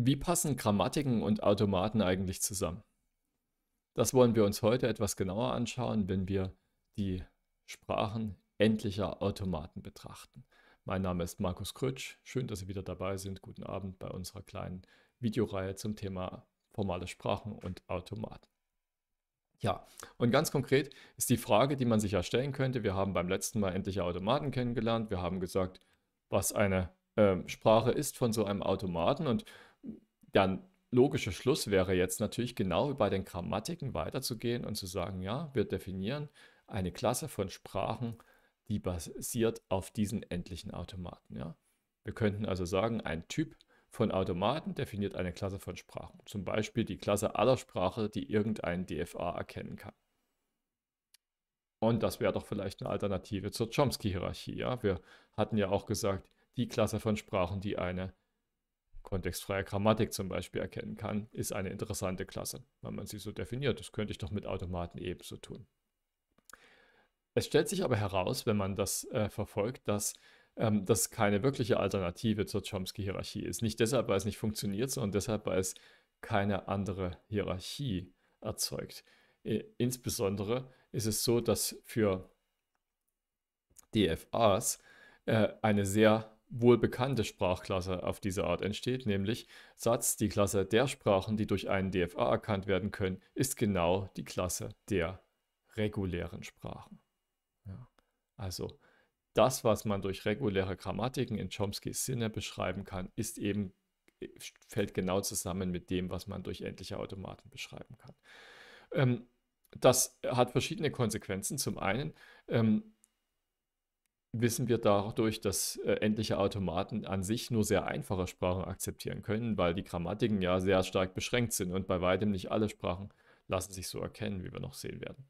Wie passen Grammatiken und Automaten eigentlich zusammen? Das wollen wir uns heute etwas genauer anschauen, wenn wir die Sprachen endlicher Automaten betrachten. Mein Name ist Markus Krütsch. Schön, dass Sie wieder dabei sind. Guten Abend bei unserer kleinen Videoreihe zum Thema formale Sprachen und Automaten. Ja, und ganz konkret ist die Frage, die man sich ja stellen könnte. Wir haben beim letzten Mal endliche Automaten kennengelernt. Wir haben gesagt, was eine äh, Sprache ist von so einem Automaten und dann logischer Schluss wäre jetzt natürlich genau bei den Grammatiken weiterzugehen und zu sagen, ja, wir definieren eine Klasse von Sprachen, die basiert auf diesen endlichen Automaten. Ja? Wir könnten also sagen, ein Typ von Automaten definiert eine Klasse von Sprachen. Zum Beispiel die Klasse aller Sprache, die irgendein DFA erkennen kann. Und das wäre doch vielleicht eine Alternative zur Chomsky-Hierarchie. Ja? Wir hatten ja auch gesagt, die Klasse von Sprachen, die eine kontextfreie Grammatik zum Beispiel erkennen kann, ist eine interessante Klasse, wenn man sie so definiert. Das könnte ich doch mit Automaten ebenso tun. Es stellt sich aber heraus, wenn man das äh, verfolgt, dass ähm, das keine wirkliche Alternative zur Chomsky-Hierarchie ist. Nicht deshalb, weil es nicht funktioniert, sondern deshalb, weil es keine andere Hierarchie erzeugt. Äh, insbesondere ist es so, dass für DFAs äh, eine sehr wohl bekannte Sprachklasse auf diese Art entsteht, nämlich Satz, die Klasse der Sprachen, die durch einen DFA erkannt werden können, ist genau die Klasse der regulären Sprachen. Ja. Also das, was man durch reguläre Grammatiken in Chomskys Sinne beschreiben kann, ist eben, äh, fällt genau zusammen mit dem, was man durch endliche Automaten beschreiben kann. Ähm, das hat verschiedene Konsequenzen. Zum einen, ähm, wissen wir dadurch, dass äh, endliche Automaten an sich nur sehr einfache Sprachen akzeptieren können, weil die Grammatiken ja sehr stark beschränkt sind und bei weitem nicht alle Sprachen lassen sich so erkennen, wie wir noch sehen werden.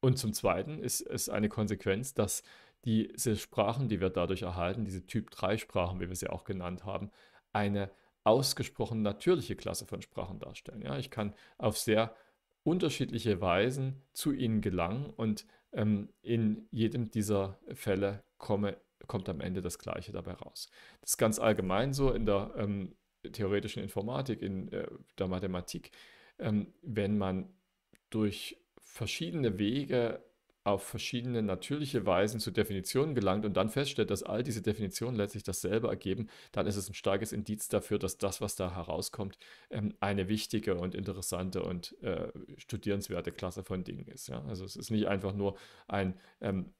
Und zum Zweiten ist es eine Konsequenz, dass diese Sprachen, die wir dadurch erhalten, diese Typ-3-Sprachen, wie wir sie auch genannt haben, eine ausgesprochen natürliche Klasse von Sprachen darstellen. Ja, ich kann auf sehr unterschiedliche Weisen zu ihnen gelangen und ähm, in jedem dieser Fälle komme, kommt am Ende das Gleiche dabei raus. Das ist ganz allgemein so in der ähm, theoretischen Informatik, in äh, der Mathematik. Ähm, wenn man durch verschiedene Wege auf verschiedene natürliche Weisen zu Definitionen gelangt und dann feststellt, dass all diese Definitionen letztlich dasselbe ergeben, dann ist es ein starkes Indiz dafür, dass das, was da herauskommt, ähm, eine wichtige und interessante und äh, studierenswerte Klasse von Dingen ist. Also es ist nicht einfach nur ein ähm,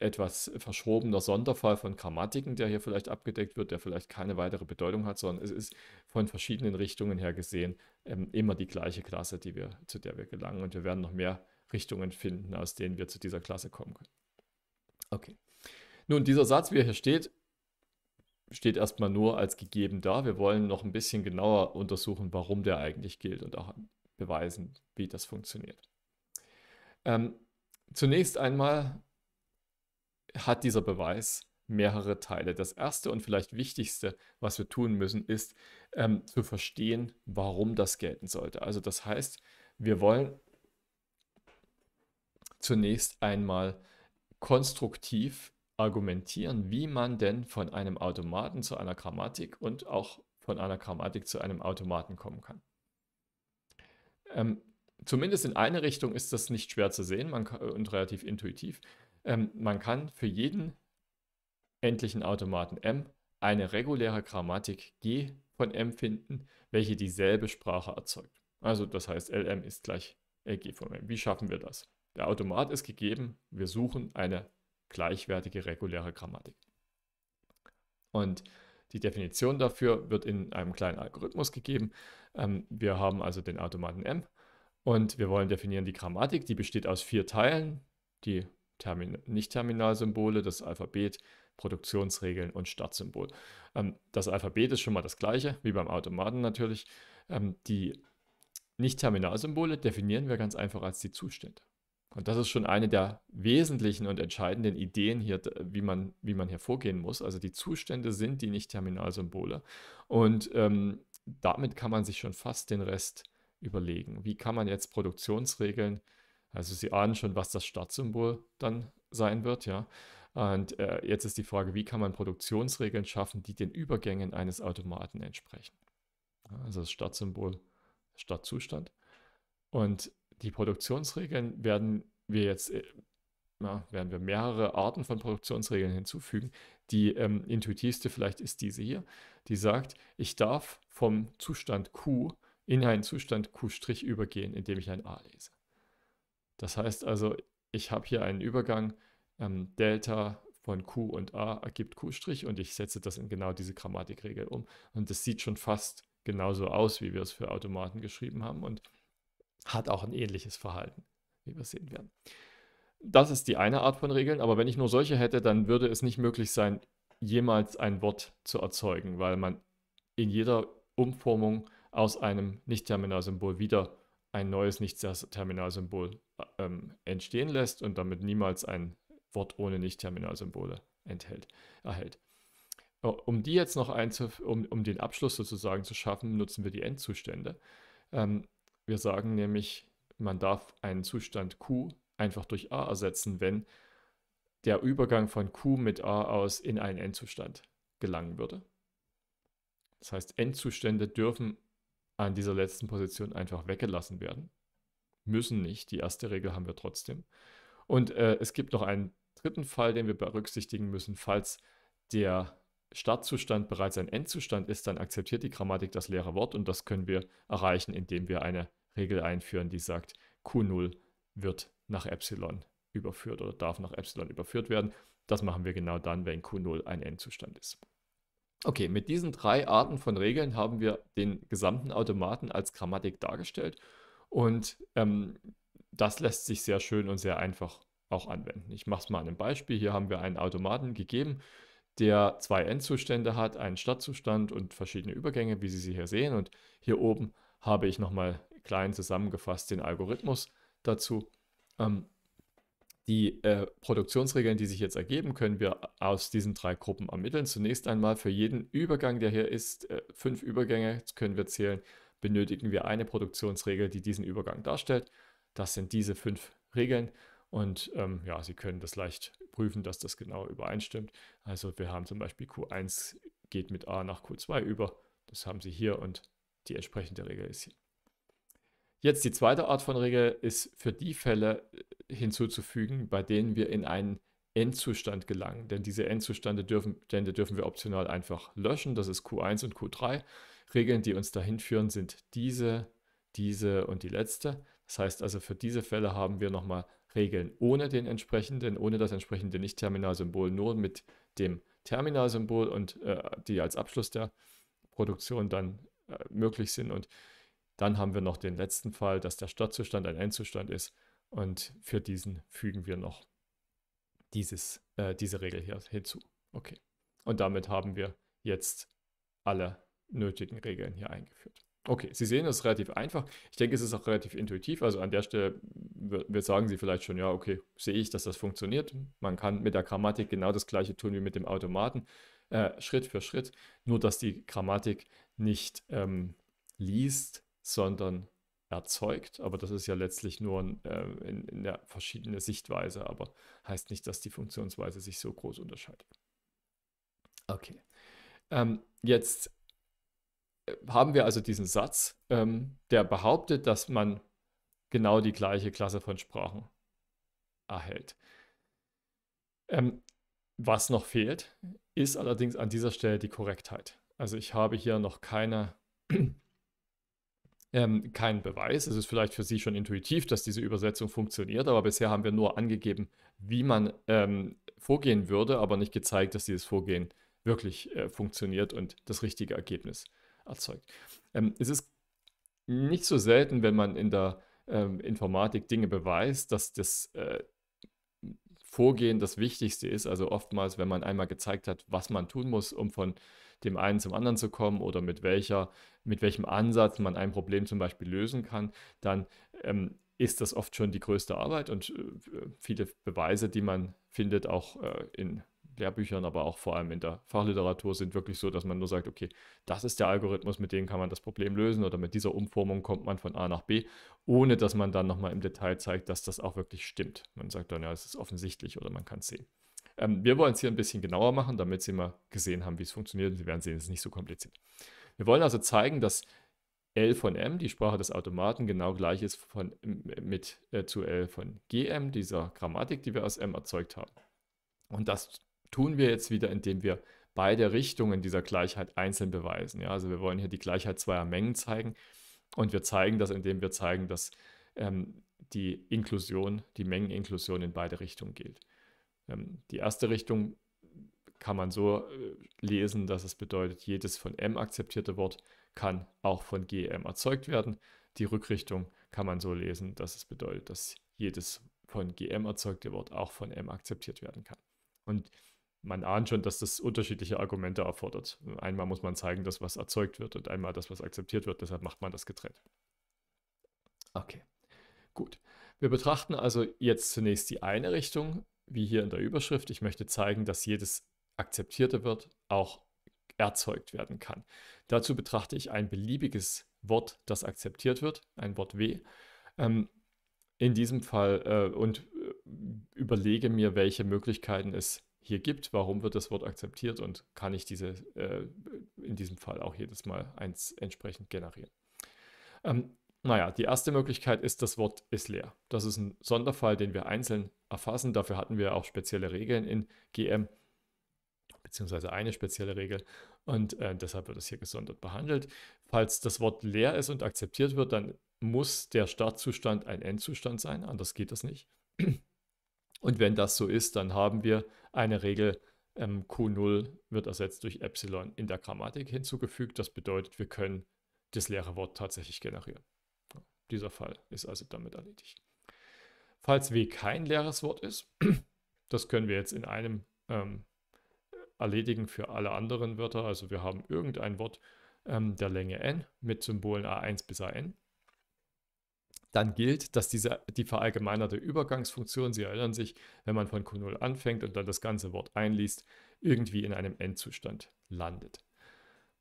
etwas verschobener Sonderfall von Grammatiken, der hier vielleicht abgedeckt wird, der vielleicht keine weitere Bedeutung hat, sondern es ist von verschiedenen Richtungen her gesehen ähm, immer die gleiche Klasse, die wir, zu der wir gelangen. Und wir werden noch mehr Richtungen finden, aus denen wir zu dieser Klasse kommen können. Okay. Nun, dieser Satz, wie er hier steht, steht erstmal nur als gegeben da. Wir wollen noch ein bisschen genauer untersuchen, warum der eigentlich gilt und auch beweisen, wie das funktioniert. Ähm, zunächst einmal hat dieser Beweis mehrere Teile. Das erste und vielleicht wichtigste, was wir tun müssen, ist ähm, zu verstehen, warum das gelten sollte. Also das heißt, wir wollen zunächst einmal konstruktiv argumentieren, wie man denn von einem Automaten zu einer Grammatik und auch von einer Grammatik zu einem Automaten kommen kann. Ähm, zumindest in eine Richtung ist das nicht schwer zu sehen man und relativ intuitiv. Ähm, man kann für jeden endlichen Automaten m eine reguläre Grammatik g von m finden, welche dieselbe Sprache erzeugt. Also das heißt, lm ist gleich lg von m. Wie schaffen wir das? Der Automat ist gegeben. Wir suchen eine gleichwertige reguläre Grammatik. Und die Definition dafür wird in einem kleinen Algorithmus gegeben. Ähm, wir haben also den Automaten M und wir wollen definieren die Grammatik. Die besteht aus vier Teilen. Die Termin Nicht-Terminalsymbole, das Alphabet, Produktionsregeln und Startsymbol. Ähm, das Alphabet ist schon mal das gleiche, wie beim Automaten natürlich. Ähm, die Nicht-Terminalsymbole definieren wir ganz einfach als die Zustände. Und das ist schon eine der wesentlichen und entscheidenden Ideen hier, wie man, wie man hier vorgehen muss. Also die Zustände sind die Nicht-Terminalsymbole. Und ähm, damit kann man sich schon fast den Rest überlegen. Wie kann man jetzt Produktionsregeln, also Sie ahnen schon, was das Startsymbol dann sein wird, ja. Und äh, jetzt ist die Frage, wie kann man Produktionsregeln schaffen, die den Übergängen eines Automaten entsprechen? Also das Startsymbol, Startzustand. Und die Produktionsregeln werden wir jetzt, äh, na, werden wir mehrere Arten von Produktionsregeln hinzufügen. Die ähm, intuitivste vielleicht ist diese hier, die sagt, ich darf vom Zustand Q in einen Zustand Q' übergehen, indem ich ein A lese. Das heißt also, ich habe hier einen Übergang ähm, Delta von Q und A ergibt Q' und ich setze das in genau diese Grammatikregel um. Und das sieht schon fast genauso aus, wie wir es für Automaten geschrieben haben. Und hat auch ein ähnliches Verhalten, wie wir sehen werden. Das ist die eine Art von Regeln, aber wenn ich nur solche hätte, dann würde es nicht möglich sein, jemals ein Wort zu erzeugen, weil man in jeder Umformung aus einem Nicht-Terminalsymbol wieder ein neues Nicht-Terminalsymbol ähm, entstehen lässt und damit niemals ein Wort ohne Nicht-Terminalsymbole enthält, erhält. Äh, um die jetzt noch einzuf um, um den Abschluss sozusagen zu schaffen, nutzen wir die Endzustände. Ähm, wir sagen nämlich, man darf einen Zustand Q einfach durch A ersetzen, wenn der Übergang von Q mit A aus in einen Endzustand gelangen würde. Das heißt, Endzustände dürfen an dieser letzten Position einfach weggelassen werden. Müssen nicht, die erste Regel haben wir trotzdem. Und äh, es gibt noch einen dritten Fall, den wir berücksichtigen müssen. Falls der Startzustand bereits ein Endzustand ist, dann akzeptiert die Grammatik das leere Wort und das können wir erreichen, indem wir eine Regel einführen, die sagt, Q0 wird nach Epsilon überführt oder darf nach Epsilon überführt werden. Das machen wir genau dann, wenn Q0 ein Endzustand ist. Okay, mit diesen drei Arten von Regeln haben wir den gesamten Automaten als Grammatik dargestellt und ähm, das lässt sich sehr schön und sehr einfach auch anwenden. Ich mache es mal an einem Beispiel. Hier haben wir einen Automaten gegeben, der zwei Endzustände hat, einen Startzustand und verschiedene Übergänge, wie Sie sie hier sehen. Und hier oben habe ich nochmal klein zusammengefasst den Algorithmus dazu. Ähm, die äh, Produktionsregeln, die sich jetzt ergeben, können wir aus diesen drei Gruppen ermitteln. Zunächst einmal für jeden Übergang, der hier ist, äh, fünf Übergänge können wir zählen, benötigen wir eine Produktionsregel, die diesen Übergang darstellt. Das sind diese fünf Regeln und ähm, ja, Sie können das leicht prüfen, dass das genau übereinstimmt. Also wir haben zum Beispiel Q1 geht mit A nach Q2 über. Das haben Sie hier und die entsprechende Regel ist hier. Jetzt die zweite Art von Regel ist für die Fälle äh, hinzuzufügen, bei denen wir in einen Endzustand gelangen. Denn diese Endzustände dürfen, dürfen wir optional einfach löschen. Das ist Q1 und Q3. Regeln, die uns dahin führen, sind diese, diese und die letzte. Das heißt also, für diese Fälle haben wir nochmal Regeln ohne den entsprechenden, ohne das entsprechende Nicht-Terminalsymbol, nur mit dem Terminalsymbol und äh, die als Abschluss der Produktion dann äh, möglich sind. Und dann haben wir noch den letzten Fall, dass der Stadtzustand ein Endzustand ist und für diesen fügen wir noch dieses, äh, diese Regel hier hinzu. Okay. Und damit haben wir jetzt alle nötigen Regeln hier eingeführt. Okay, Sie sehen, es ist relativ einfach. Ich denke, es ist auch relativ intuitiv. Also an der Stelle wird sagen Sie vielleicht schon, ja, okay, sehe ich, dass das funktioniert. Man kann mit der Grammatik genau das gleiche tun wie mit dem Automaten, äh, Schritt für Schritt. Nur dass die Grammatik nicht ähm, liest, sondern erzeugt. Aber das ist ja letztlich nur ein, äh, in, in der verschiedene Sichtweise, aber heißt nicht, dass die Funktionsweise sich so groß unterscheidet. Okay. Ähm, jetzt äh, haben wir also diesen Satz, ähm, der behauptet, dass man genau die gleiche Klasse von Sprachen erhält. Ähm, was noch fehlt, ist allerdings an dieser Stelle die Korrektheit. Also ich habe hier noch keine ähm, kein Beweis. Es ist vielleicht für Sie schon intuitiv, dass diese Übersetzung funktioniert, aber bisher haben wir nur angegeben, wie man ähm, vorgehen würde, aber nicht gezeigt, dass dieses Vorgehen wirklich äh, funktioniert und das richtige Ergebnis erzeugt. Ähm, es ist nicht so selten, wenn man in der ähm, Informatik Dinge beweist, dass das äh, Vorgehen das Wichtigste ist. Also oftmals, wenn man einmal gezeigt hat, was man tun muss, um von dem einen zum anderen zu kommen oder mit welcher, mit welchem Ansatz man ein Problem zum Beispiel lösen kann, dann ähm, ist das oft schon die größte Arbeit und äh, viele Beweise, die man findet, auch äh, in Lehrbüchern, aber auch vor allem in der Fachliteratur sind wirklich so, dass man nur sagt, okay, das ist der Algorithmus, mit dem kann man das Problem lösen oder mit dieser Umformung kommt man von A nach B, ohne dass man dann nochmal im Detail zeigt, dass das auch wirklich stimmt. Man sagt dann, ja, es ist offensichtlich oder man kann es sehen. Ähm, wir wollen es hier ein bisschen genauer machen, damit Sie mal gesehen haben, wie es funktioniert. Sie werden sehen, es ist nicht so kompliziert. Wir wollen also zeigen, dass L von M, die Sprache des Automaten, genau gleich ist von, mit äh, zu L von GM, dieser Grammatik, die wir aus M erzeugt haben. Und das tun wir jetzt wieder, indem wir beide Richtungen dieser Gleichheit einzeln beweisen. Ja? Also wir wollen hier die Gleichheit zweier Mengen zeigen und wir zeigen das, indem wir zeigen, dass ähm, die Inklusion, die Mengeninklusion in beide Richtungen gilt. Ähm, die erste Richtung kann man so äh, lesen, dass es bedeutet, jedes von M akzeptierte Wort kann auch von GM erzeugt werden. Die Rückrichtung kann man so lesen, dass es bedeutet, dass jedes von GM erzeugte Wort auch von M akzeptiert werden kann. Und man ahnt schon, dass das unterschiedliche Argumente erfordert. Einmal muss man zeigen, dass was erzeugt wird und einmal das, was akzeptiert wird. Deshalb macht man das getrennt. Okay, gut. Wir betrachten also jetzt zunächst die eine Richtung, wie hier in der Überschrift. Ich möchte zeigen, dass jedes akzeptierte wird auch erzeugt werden kann. Dazu betrachte ich ein beliebiges Wort, das akzeptiert wird, ein Wort W. Ähm, in diesem Fall äh, und äh, überlege mir, welche Möglichkeiten es hier gibt, warum wird das Wort akzeptiert und kann ich diese äh, in diesem Fall auch jedes Mal eins entsprechend generieren. Ähm, naja, die erste Möglichkeit ist, das Wort ist leer. Das ist ein Sonderfall, den wir einzeln erfassen. Dafür hatten wir auch spezielle Regeln in GM, beziehungsweise eine spezielle Regel. Und äh, deshalb wird es hier gesondert behandelt. Falls das Wort leer ist und akzeptiert wird, dann muss der Startzustand ein Endzustand sein. Anders geht das nicht. Und wenn das so ist, dann haben wir eine Regel, ähm, Q0 wird ersetzt durch Epsilon in der Grammatik hinzugefügt. Das bedeutet, wir können das leere Wort tatsächlich generieren. Dieser Fall ist also damit erledigt. Falls W kein leeres Wort ist, das können wir jetzt in einem ähm, erledigen für alle anderen Wörter. Also wir haben irgendein Wort ähm, der Länge n mit Symbolen a1 bis an dann gilt, dass diese, die verallgemeinerte Übergangsfunktion, Sie erinnern sich, wenn man von Q0 anfängt und dann das ganze Wort einliest, irgendwie in einem Endzustand landet.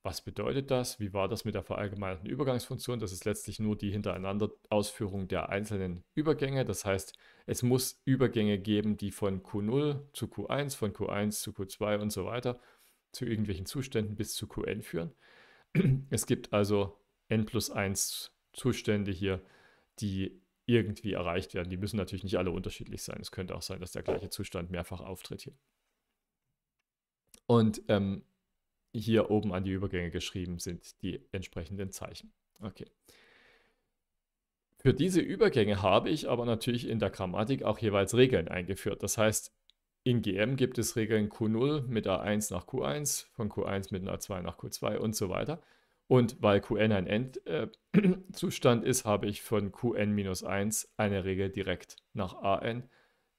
Was bedeutet das? Wie war das mit der verallgemeinerten Übergangsfunktion? Das ist letztlich nur die hintereinander Ausführung der einzelnen Übergänge. Das heißt, es muss Übergänge geben, die von Q0 zu Q1, von Q1 zu Q2 und so weiter zu irgendwelchen Zuständen bis zu Qn führen. Es gibt also n plus 1 Zustände hier, die irgendwie erreicht werden. Die müssen natürlich nicht alle unterschiedlich sein. Es könnte auch sein, dass der gleiche Zustand mehrfach auftritt hier. Und ähm, hier oben an die Übergänge geschrieben sind die entsprechenden Zeichen. Okay. Für diese Übergänge habe ich aber natürlich in der Grammatik auch jeweils Regeln eingeführt. Das heißt, in GM gibt es Regeln Q0 mit A1 nach Q1, von Q1 mit A2 nach Q2 und so weiter. Und weil Qn ein Endzustand äh, ist, habe ich von Qn-1 eine Regel direkt nach An.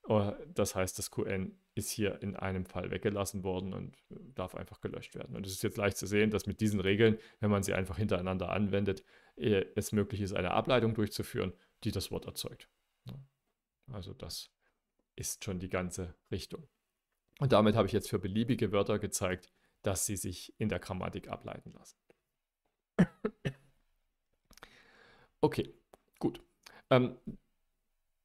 Äh, das heißt, das Qn ist hier in einem Fall weggelassen worden und darf einfach gelöscht werden. Und es ist jetzt leicht zu sehen, dass mit diesen Regeln, wenn man sie einfach hintereinander anwendet, äh, es möglich ist, eine Ableitung durchzuführen, die das Wort erzeugt. Also das ist schon die ganze Richtung. Und damit habe ich jetzt für beliebige Wörter gezeigt, dass sie sich in der Grammatik ableiten lassen okay, gut. Ähm,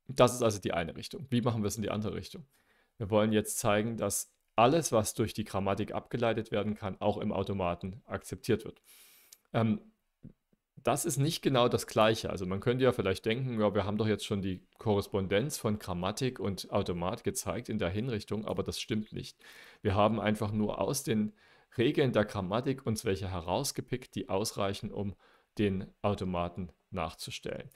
das ist also die eine Richtung. Wie machen wir es in die andere Richtung? Wir wollen jetzt zeigen, dass alles, was durch die Grammatik abgeleitet werden kann, auch im Automaten akzeptiert wird. Ähm, das ist nicht genau das Gleiche. Also man könnte ja vielleicht denken, ja, wir haben doch jetzt schon die Korrespondenz von Grammatik und Automat gezeigt in der Hinrichtung, aber das stimmt nicht. Wir haben einfach nur aus den Regeln der Grammatik uns welche herausgepickt, die ausreichen, um den Automaten nachzustellen.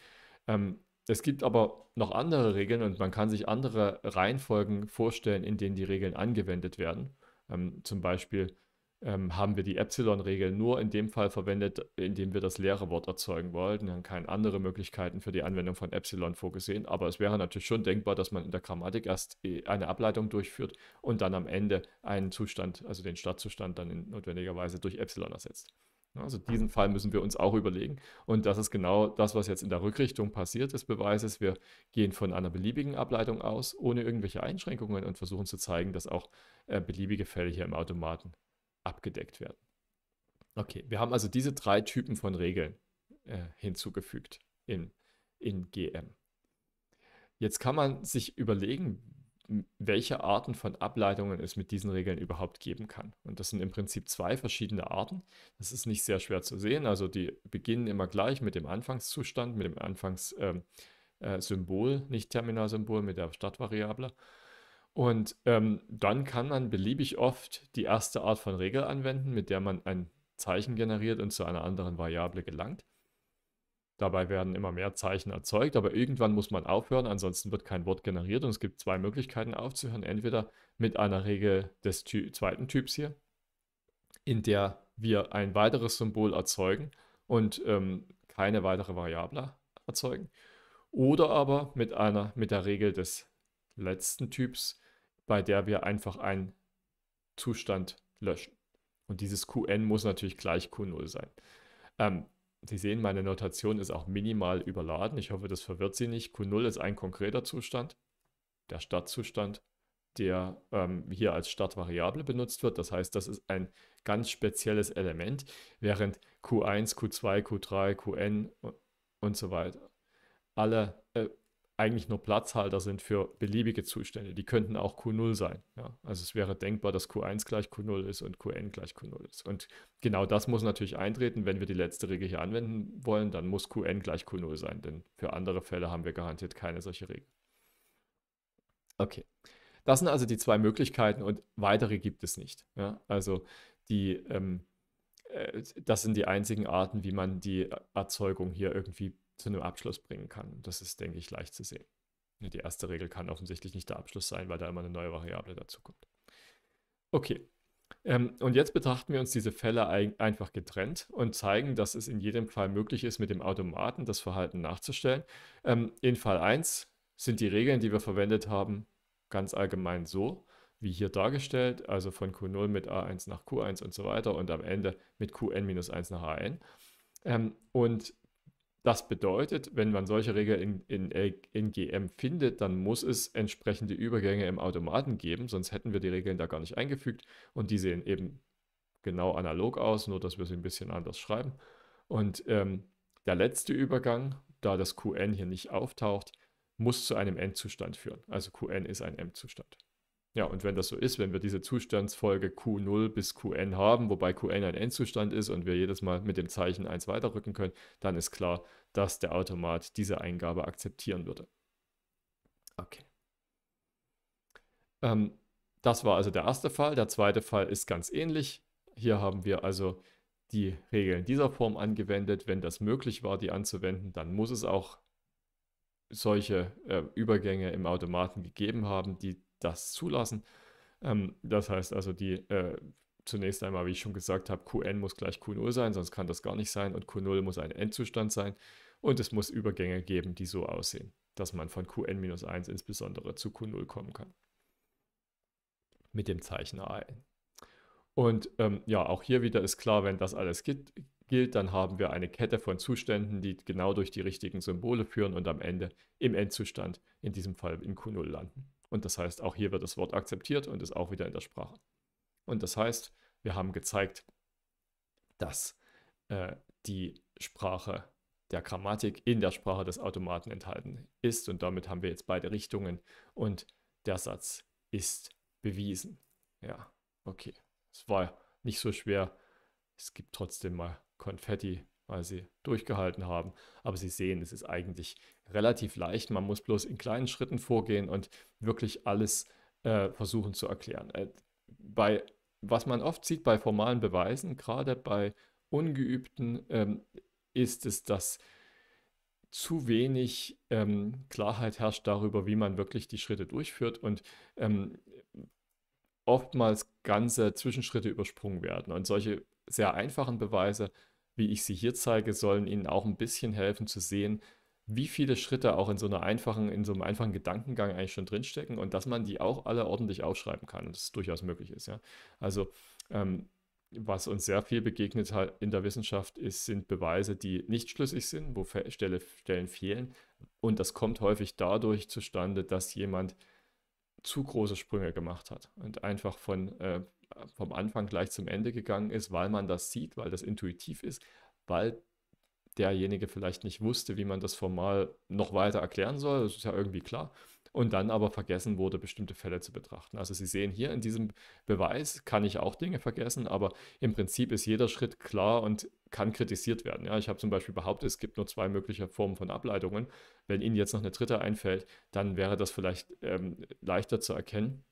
Ähm, es gibt aber noch andere Regeln und man kann sich andere Reihenfolgen vorstellen, in denen die Regeln angewendet werden. Ähm, zum Beispiel ähm, haben wir die Epsilon-Regel nur in dem Fall verwendet, indem wir das leere Wort erzeugen wollten. Wir haben keine anderen Möglichkeiten für die Anwendung von Epsilon vorgesehen, aber es wäre natürlich schon denkbar, dass man in der Grammatik erst äh, eine Ableitung durchführt und dann am Ende einen Zustand, also den Startzustand, dann notwendigerweise durch Epsilon ersetzt. Also diesen Fall müssen wir uns auch überlegen. Und das ist genau das, was jetzt in der Rückrichtung passiert des Beweises. Wir gehen von einer beliebigen Ableitung aus, ohne irgendwelche Einschränkungen und versuchen zu zeigen, dass auch äh, beliebige Fälle hier im Automaten abgedeckt werden. Okay, wir haben also diese drei Typen von Regeln äh, hinzugefügt in, in GM. Jetzt kann man sich überlegen, welche Arten von Ableitungen es mit diesen Regeln überhaupt geben kann. Und das sind im Prinzip zwei verschiedene Arten. Das ist nicht sehr schwer zu sehen. Also die beginnen immer gleich mit dem Anfangszustand, mit dem Anfangssymbol, ähm, äh, nicht Terminalsymbol, mit der Stadtvariable. Und ähm, dann kann man beliebig oft die erste Art von Regel anwenden, mit der man ein Zeichen generiert und zu einer anderen Variable gelangt. Dabei werden immer mehr Zeichen erzeugt, aber irgendwann muss man aufhören, ansonsten wird kein Wort generiert und es gibt zwei Möglichkeiten aufzuhören. Entweder mit einer Regel des Ty zweiten Typs hier, in der wir ein weiteres Symbol erzeugen und ähm, keine weitere Variable erzeugen, oder aber mit, einer, mit der Regel des letzten Typs, bei der wir einfach einen Zustand löschen. Und dieses Qn muss natürlich gleich Q0 sein. Ähm, Sie sehen, meine Notation ist auch minimal überladen. Ich hoffe, das verwirrt Sie nicht. Q0 ist ein konkreter Zustand, der Startzustand, der ähm, hier als Startvariable benutzt wird. Das heißt, das ist ein ganz spezielles Element, während Q1, Q2, Q3, Qn äh, und so weiter alle äh, eigentlich nur Platzhalter sind für beliebige Zustände. Die könnten auch Q0 sein. Ja. Also es wäre denkbar, dass Q1 gleich Q0 ist und Qn gleich Q0 ist. Und genau das muss natürlich eintreten. Wenn wir die letzte Regel hier anwenden wollen, dann muss Qn gleich Q0 sein, denn für andere Fälle haben wir garantiert keine solche Regel. Okay. Das sind also die zwei Möglichkeiten und weitere gibt es nicht. Ja. Also die, ähm, äh, das sind die einzigen Arten, wie man die Erzeugung hier irgendwie zu einem Abschluss bringen kann. Das ist, denke ich, leicht zu sehen. Die erste Regel kann offensichtlich nicht der Abschluss sein, weil da immer eine neue Variable dazu kommt. Okay, ähm, und jetzt betrachten wir uns diese Fälle einfach getrennt und zeigen, dass es in jedem Fall möglich ist, mit dem Automaten das Verhalten nachzustellen. Ähm, in Fall 1 sind die Regeln, die wir verwendet haben, ganz allgemein so, wie hier dargestellt, also von Q0 mit A1 nach Q1 und so weiter und am Ende mit Qn-1 nach An. Ähm, und das bedeutet, wenn man solche Regeln in, in, äh, in GM findet, dann muss es entsprechende Übergänge im Automaten geben, sonst hätten wir die Regeln da gar nicht eingefügt und die sehen eben genau analog aus, nur dass wir sie ein bisschen anders schreiben. Und ähm, der letzte Übergang, da das Qn hier nicht auftaucht, muss zu einem Endzustand führen. Also Qn ist ein M-Zustand. Ja, und wenn das so ist, wenn wir diese Zustandsfolge Q0 bis Qn haben, wobei Qn ein Endzustand ist und wir jedes Mal mit dem Zeichen 1 weiterrücken können, dann ist klar, dass der Automat diese Eingabe akzeptieren würde. Okay. Ähm, das war also der erste Fall. Der zweite Fall ist ganz ähnlich. Hier haben wir also die Regeln dieser Form angewendet. Wenn das möglich war, die anzuwenden, dann muss es auch solche äh, Übergänge im Automaten gegeben haben, die das zulassen. Ähm, das heißt also, die äh, zunächst einmal, wie ich schon gesagt habe, Qn muss gleich Q0 sein, sonst kann das gar nicht sein und Q0 muss ein Endzustand sein und es muss Übergänge geben, die so aussehen, dass man von Qn-1 insbesondere zu Q0 kommen kann. Mit dem Zeichen AN. Und ähm, ja, auch hier wieder ist klar, wenn das alles gilt, gilt, dann haben wir eine Kette von Zuständen, die genau durch die richtigen Symbole führen und am Ende im Endzustand, in diesem Fall in Q0 landen. Und das heißt, auch hier wird das Wort akzeptiert und ist auch wieder in der Sprache. Und das heißt, wir haben gezeigt, dass äh, die Sprache der Grammatik in der Sprache des Automaten enthalten ist. Und damit haben wir jetzt beide Richtungen und der Satz ist bewiesen. Ja, okay. Es war nicht so schwer. Es gibt trotzdem mal Konfetti weil sie durchgehalten haben. Aber Sie sehen, es ist eigentlich relativ leicht. Man muss bloß in kleinen Schritten vorgehen und wirklich alles äh, versuchen zu erklären. Äh, bei, was man oft sieht bei formalen Beweisen, gerade bei Ungeübten, ähm, ist es, dass zu wenig ähm, Klarheit herrscht darüber, wie man wirklich die Schritte durchführt und ähm, oftmals ganze Zwischenschritte übersprungen werden. Und solche sehr einfachen Beweise wie ich sie hier zeige, sollen Ihnen auch ein bisschen helfen zu sehen, wie viele Schritte auch in so einer einfachen, in so einem einfachen Gedankengang eigentlich schon drinstecken und dass man die auch alle ordentlich aufschreiben kann und das durchaus möglich ist. Ja? Also ähm, was uns sehr viel begegnet hat in der Wissenschaft, ist, sind Beweise, die nicht schlüssig sind, wo Stelle, Stellen fehlen. Und das kommt häufig dadurch zustande, dass jemand zu große Sprünge gemacht hat und einfach von, äh, vom Anfang gleich zum Ende gegangen ist, weil man das sieht, weil das intuitiv ist, weil derjenige vielleicht nicht wusste, wie man das formal noch weiter erklären soll. Das ist ja irgendwie klar und dann aber vergessen wurde, bestimmte Fälle zu betrachten. Also Sie sehen hier in diesem Beweis kann ich auch Dinge vergessen, aber im Prinzip ist jeder Schritt klar und kann kritisiert werden. Ja, ich habe zum Beispiel behauptet, es gibt nur zwei mögliche Formen von Ableitungen. Wenn Ihnen jetzt noch eine dritte einfällt, dann wäre das vielleicht ähm, leichter zu erkennen.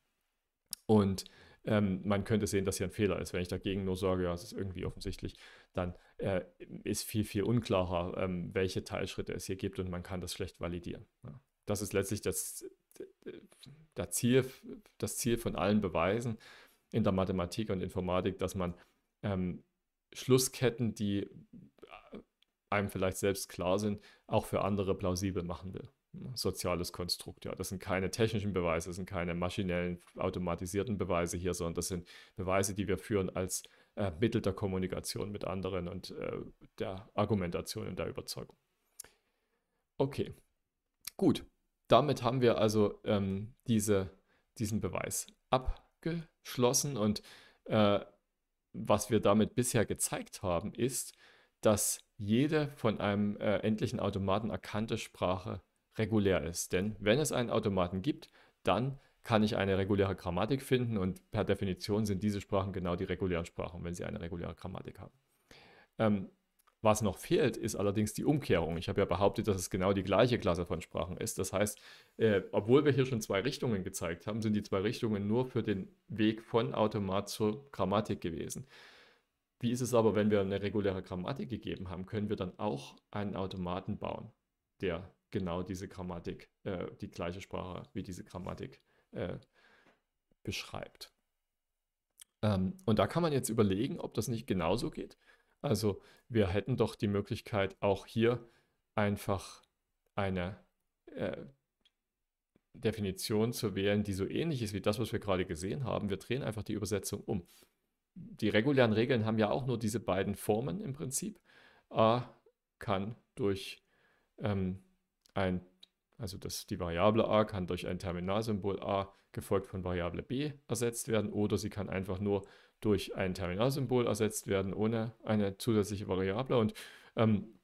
Und ähm, man könnte sehen, dass hier ein Fehler ist. Wenn ich dagegen nur sage, ja, es ist irgendwie offensichtlich, dann äh, ist viel, viel unklarer, ähm, welche Teilschritte es hier gibt und man kann das schlecht validieren. Ja das ist letztlich das, das, Ziel, das Ziel von allen Beweisen in der Mathematik und Informatik, dass man ähm, Schlussketten, die äh, einem vielleicht selbst klar sind, auch für andere plausibel machen will. Soziales Konstrukt, ja. Das sind keine technischen Beweise, das sind keine maschinellen, automatisierten Beweise hier, sondern das sind Beweise, die wir führen als äh, Mittel der Kommunikation mit anderen und äh, der Argumentation und der Überzeugung. Okay, gut damit haben wir also ähm, diese, diesen Beweis abgeschlossen und äh, was wir damit bisher gezeigt haben, ist, dass jede von einem äh, endlichen Automaten erkannte Sprache regulär ist. Denn wenn es einen Automaten gibt, dann kann ich eine reguläre Grammatik finden und per Definition sind diese Sprachen genau die regulären Sprachen, wenn sie eine reguläre Grammatik haben. Ähm, was noch fehlt, ist allerdings die Umkehrung. Ich habe ja behauptet, dass es genau die gleiche Klasse von Sprachen ist. Das heißt, äh, obwohl wir hier schon zwei Richtungen gezeigt haben, sind die zwei Richtungen nur für den Weg von Automat zur Grammatik gewesen. Wie ist es aber, wenn wir eine reguläre Grammatik gegeben haben, können wir dann auch einen Automaten bauen, der genau diese Grammatik, äh, die gleiche Sprache wie diese Grammatik äh, beschreibt. Ähm, und da kann man jetzt überlegen, ob das nicht genauso geht. Also wir hätten doch die Möglichkeit, auch hier einfach eine äh, Definition zu wählen, die so ähnlich ist wie das, was wir gerade gesehen haben. Wir drehen einfach die Übersetzung um. Die regulären Regeln haben ja auch nur diese beiden Formen im Prinzip. A kann durch ähm, ein, also das, die Variable a kann durch ein Terminalsymbol a gefolgt von Variable b ersetzt werden oder sie kann einfach nur durch ein Terminalsymbol ersetzt werden, ohne eine zusätzliche Variable. Und ähm,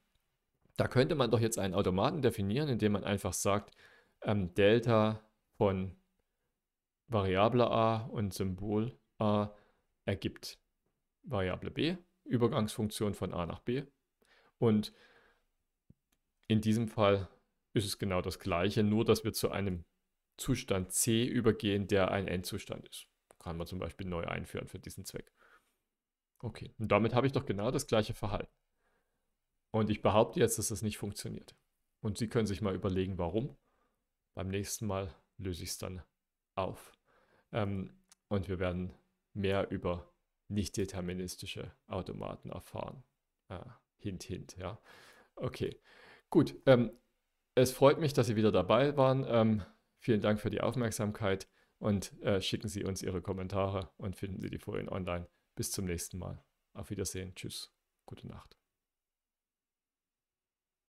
da könnte man doch jetzt einen Automaten definieren, indem man einfach sagt, ähm, Delta von Variable a und Symbol a ergibt Variable b, Übergangsfunktion von a nach b. Und in diesem Fall ist es genau das gleiche, nur dass wir zu einem Zustand C übergehen, der ein Endzustand ist kann man zum Beispiel neu einführen für diesen Zweck. Okay, und damit habe ich doch genau das gleiche Verhalten. Und ich behaupte jetzt, dass das nicht funktioniert. Und Sie können sich mal überlegen, warum. Beim nächsten Mal löse ich es dann auf. Ähm, und wir werden mehr über nicht-deterministische Automaten erfahren. Äh, hint, hint, ja. Okay, gut. Ähm, es freut mich, dass Sie wieder dabei waren. Ähm, vielen Dank für die Aufmerksamkeit und äh, schicken Sie uns Ihre Kommentare und finden Sie die Folien online. Bis zum nächsten Mal. Auf Wiedersehen. Tschüss. Gute Nacht.